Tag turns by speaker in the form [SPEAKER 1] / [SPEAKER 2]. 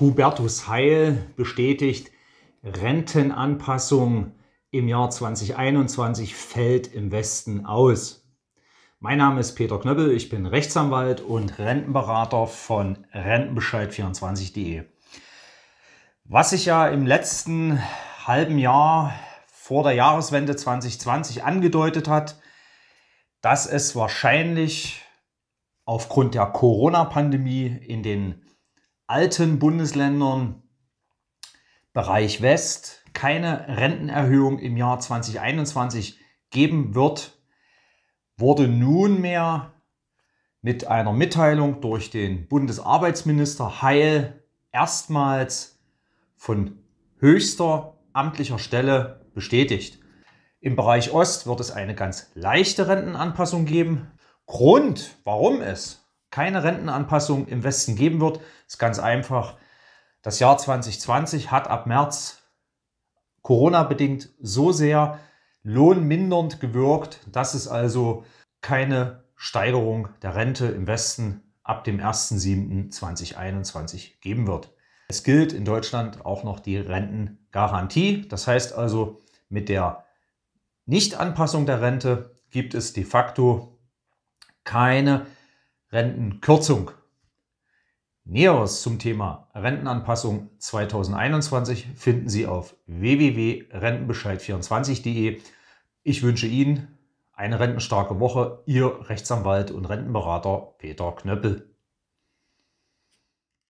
[SPEAKER 1] Hubertus Heil bestätigt, Rentenanpassung im Jahr 2021 fällt im Westen aus. Mein Name ist Peter Knöppel, ich bin Rechtsanwalt und Rentenberater von Rentenbescheid24.de. Was sich ja im letzten halben Jahr vor der Jahreswende 2020 angedeutet hat, dass es wahrscheinlich aufgrund der Corona-Pandemie in den alten Bundesländern Bereich West keine Rentenerhöhung im Jahr 2021 geben wird, wurde nunmehr mit einer Mitteilung durch den Bundesarbeitsminister Heil erstmals von höchster amtlicher Stelle bestätigt. Im Bereich Ost wird es eine ganz leichte Rentenanpassung geben. Grund, warum es keine Rentenanpassung im Westen geben wird. Das ist ganz einfach. Das Jahr 2020 hat ab März Corona-bedingt so sehr lohnmindernd gewirkt, dass es also keine Steigerung der Rente im Westen ab dem 1.7.2021 geben wird. Es gilt in Deutschland auch noch die Rentengarantie. Das heißt also, mit der Nichtanpassung der Rente gibt es de facto keine Rentenkürzung. Näheres zum Thema Rentenanpassung 2021 finden Sie auf www.rentenbescheid24.de. Ich wünsche Ihnen eine rentenstarke Woche. Ihr Rechtsanwalt und Rentenberater Peter Knöppel.